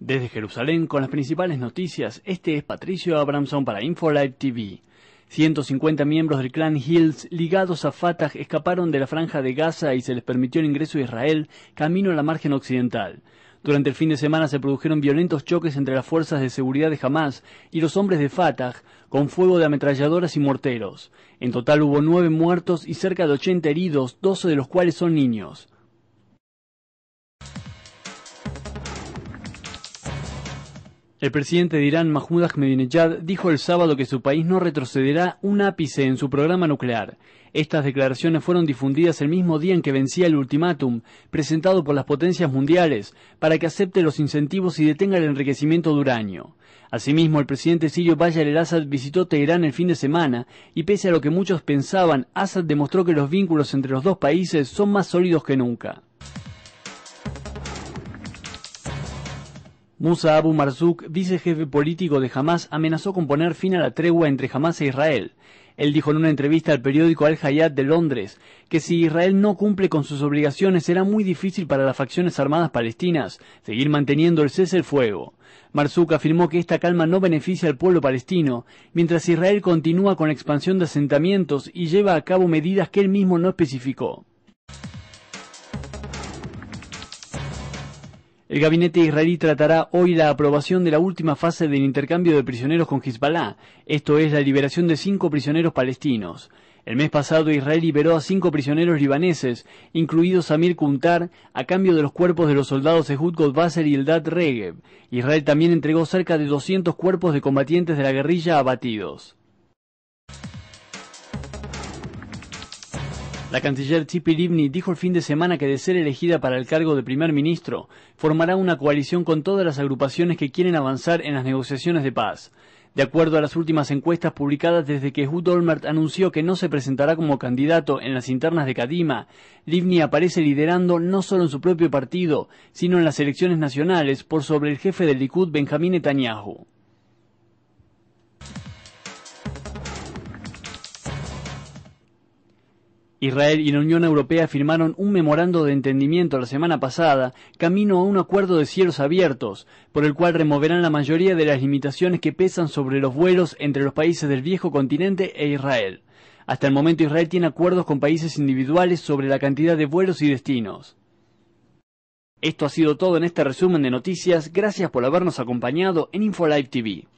Desde Jerusalén, con las principales noticias, este es Patricio Abramson para InfoLive TV. 150 miembros del clan Hills ligados a Fatah escaparon de la franja de Gaza y se les permitió el ingreso a Israel camino a la margen occidental. Durante el fin de semana se produjeron violentos choques entre las fuerzas de seguridad de Hamas y los hombres de Fatah con fuego de ametralladoras y morteros. En total hubo nueve muertos y cerca de 80 heridos, 12 de los cuales son niños. El presidente de Irán, Mahmoud Ahmadinejad, dijo el sábado que su país no retrocederá un ápice en su programa nuclear. Estas declaraciones fueron difundidas el mismo día en que vencía el ultimátum presentado por las potencias mundiales para que acepte los incentivos y detenga el enriquecimiento de uranio. Asimismo, el presidente sirio Bayar el-Assad visitó Teherán el fin de semana y pese a lo que muchos pensaban, Assad demostró que los vínculos entre los dos países son más sólidos que nunca. Musa Abu Marzouk, vicejefe político de Hamas, amenazó con poner fin a la tregua entre Hamas e Israel. Él dijo en una entrevista al periódico Al Hayat de Londres que si Israel no cumple con sus obligaciones será muy difícil para las facciones armadas palestinas seguir manteniendo el cese el fuego. Marzouk afirmó que esta calma no beneficia al pueblo palestino, mientras Israel continúa con la expansión de asentamientos y lleva a cabo medidas que él mismo no especificó. El gabinete israelí tratará hoy la aprobación de la última fase del intercambio de prisioneros con Hezbollah, esto es la liberación de cinco prisioneros palestinos. El mes pasado Israel liberó a cinco prisioneros libaneses, incluidos Samir Kuntar, a cambio de los cuerpos de los soldados Ehud Godbasser y Eldad Regev. Israel también entregó cerca de 200 cuerpos de combatientes de la guerrilla abatidos. La canciller Tzipi Livni dijo el fin de semana que de ser elegida para el cargo de primer ministro, formará una coalición con todas las agrupaciones que quieren avanzar en las negociaciones de paz. De acuerdo a las últimas encuestas publicadas desde que Hud Olmert anunció que no se presentará como candidato en las internas de Kadima, Livni aparece liderando no solo en su propio partido, sino en las elecciones nacionales por sobre el jefe del Likud Benjamín Netanyahu. Israel y la Unión Europea firmaron un memorando de entendimiento la semana pasada, camino a un acuerdo de cielos abiertos, por el cual removerán la mayoría de las limitaciones que pesan sobre los vuelos entre los países del viejo continente e Israel. Hasta el momento Israel tiene acuerdos con países individuales sobre la cantidad de vuelos y destinos. Esto ha sido todo en este resumen de noticias. Gracias por habernos acompañado en InfoLive TV.